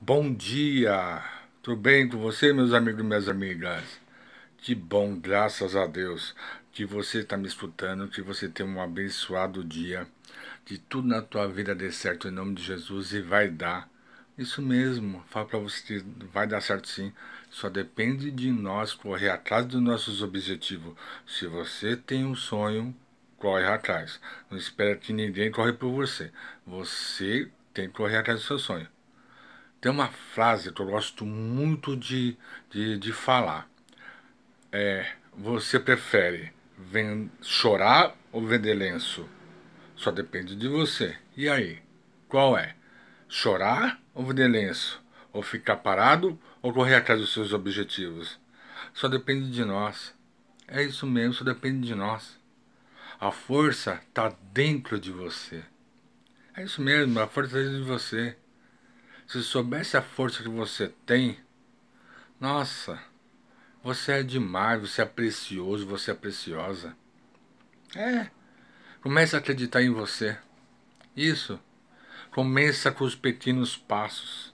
Bom dia, tudo bem com você, meus amigos e minhas amigas? Que bom, graças a Deus, que você está me escutando, que você tem um abençoado dia, que tudo na tua vida dê certo em nome de Jesus e vai dar. Isso mesmo, falo para você que vai dar certo sim, só depende de nós correr atrás dos nossos objetivos. Se você tem um sonho, corre atrás. Não espera que ninguém corra por você. Você tem que correr atrás do seu sonho. Tem uma frase que eu gosto muito de, de, de falar. É, você prefere chorar ou vender lenço? Só depende de você. E aí? Qual é? Chorar ou vender lenço? Ou ficar parado ou correr atrás dos seus objetivos? Só depende de nós. É isso mesmo, só depende de nós. A força está dentro de você. É isso mesmo, a força está dentro de você. Se soubesse a força que você tem, nossa, você é demais, você é precioso, você é preciosa. É. Comece a acreditar em você. Isso. Começa com os pequenos passos.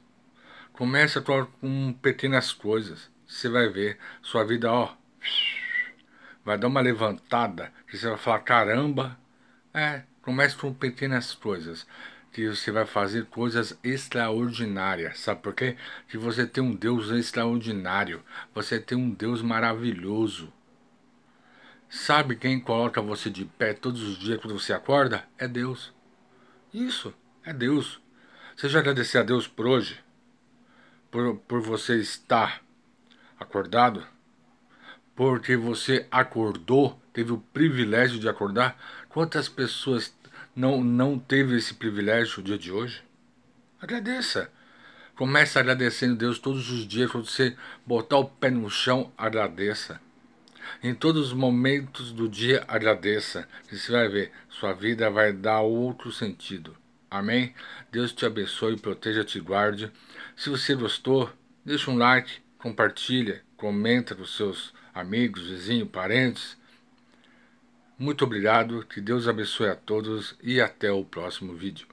Começa com pequenas coisas. Você vai ver sua vida, ó, vai dar uma levantada que você vai falar caramba. É, comece com pequenas coisas que você vai fazer coisas extraordinárias. Sabe por quê? Que você tem um Deus extraordinário. Você tem um Deus maravilhoso. Sabe quem coloca você de pé todos os dias quando você acorda? É Deus. Isso, é Deus. Você já agradecer a Deus por hoje? Por, por você estar acordado? Porque você acordou, teve o privilégio de acordar? Quantas pessoas não, não teve esse privilégio o dia de hoje? Agradeça. Comece agradecendo a Deus todos os dias. Quando você botar o pé no chão, agradeça. Em todos os momentos do dia, agradeça. E você vai ver, sua vida vai dar outro sentido. Amém? Deus te abençoe, proteja, te guarde. Se você gostou, deixa um like, compartilha, comenta com seus amigos, vizinhos, parentes. Muito obrigado, que Deus abençoe a todos e até o próximo vídeo.